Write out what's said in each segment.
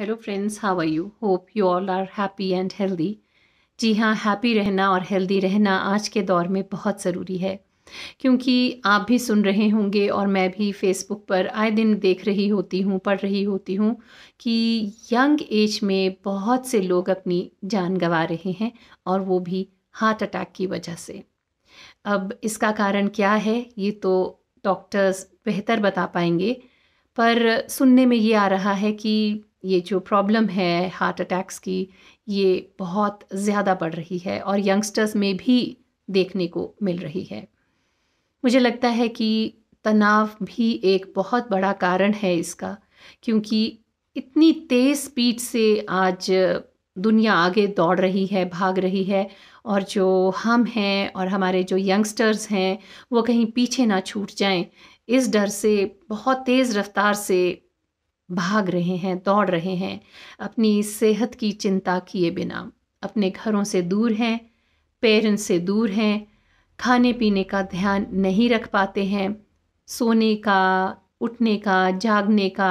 Hello friends how are you hope you all are happy and healthy जी हाँ happy रहना और healthy रहना आज के दौर में बहुत ज़रूरी है क्योंकि आप भी सुन रहे होंगे और मैं भी फेसबुक पर आए दिन देख रही होती हूँ पढ़ रही होती हूँ कि यंग एज में बहुत से लोग अपनी जान गंवा रहे हैं और वो भी हार्ट अटैक की वजह से अब इसका कारण क्या है ये तो डॉक्टर्स बेहतर बता पाएंगे पर सुनने में ये आ रहा है कि ये जो प्रॉब्लम है हार्ट अटैक्स की ये बहुत ज़्यादा बढ़ रही है और यंगस्टर्स में भी देखने को मिल रही है मुझे लगता है कि तनाव भी एक बहुत बड़ा कारण है इसका क्योंकि इतनी तेज़ स्पीड से आज दुनिया आगे दौड़ रही है भाग रही है और जो हम हैं और हमारे जो यंगस्टर्स हैं वो कहीं पीछे ना छूट जाएं इस डर से बहुत तेज़ रफ्तार से भाग रहे हैं दौड़ रहे हैं अपनी सेहत की चिंता किए बिना अपने घरों से दूर हैं पेरेंट्स से दूर हैं खाने पीने का ध्यान नहीं रख पाते हैं सोने का उठने का जागने का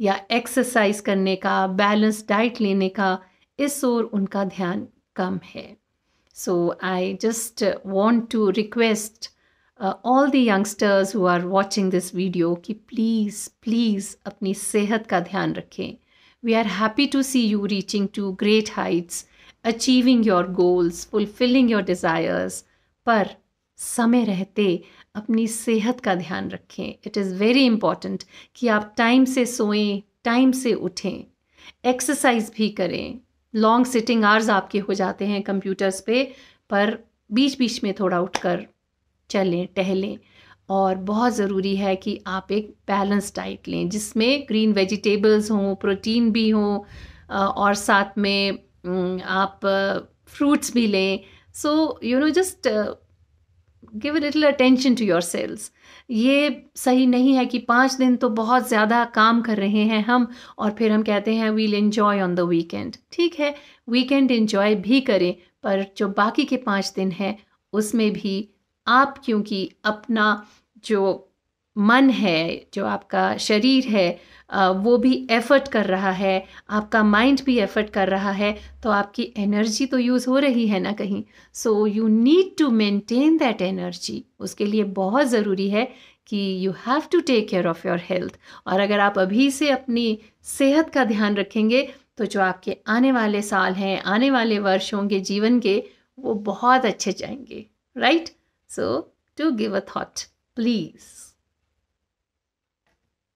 या एक्सरसाइज करने का बैलेंस डाइट लेने का इस ओर उनका ध्यान कम है so I just want to request uh, all the youngsters who are watching this video ki please please apni sehat ka dhyan रखें We are happy to see you reaching to great heights, achieving your goals, fulfilling your desires. par समय रहते अपनी सेहत का ध्यान रखें it is very important कि आप टाइम से सोएं टाइम से उठें एक्सरसाइज भी करें लॉन्ग सिटिंग आवर्स आपके हो जाते हैं कंप्यूटर्स पे पर बीच बीच में थोड़ा उठकर चलें टहलें और बहुत ज़रूरी है कि आप एक बैलेंस डाइट लें जिसमें ग्रीन वेजिटेबल्स हों प्रोटीन भी हों और साथ में आप फ्रूट्स भी लें so you know just give little attention to your cells ये सही नहीं है कि पाँच दिन तो बहुत ज़्यादा काम कर रहे हैं हम और फिर हम कहते हैं we'll enjoy on the weekend ठीक है वीकेंड इन्जॉय भी करें पर जो बाकी के पाँच दिन हैं उसमें भी आप क्योंकि अपना जो मन है जो आपका शरीर है वो भी एफ़र्ट कर रहा है आपका माइंड भी एफ़र्ट कर रहा है तो आपकी एनर्जी तो यूज़ हो रही है ना कहीं so you need to maintain that energy उसके लिए बहुत ज़रूरी है कि you have to take care of your health और अगर आप अभी से अपनी सेहत का ध्यान रखेंगे तो जो आपके आने वाले साल हैं आने वाले वर्ष होंगे जीवन के वो बहुत अच्छे जाएंगे right right? So do give a thought, please.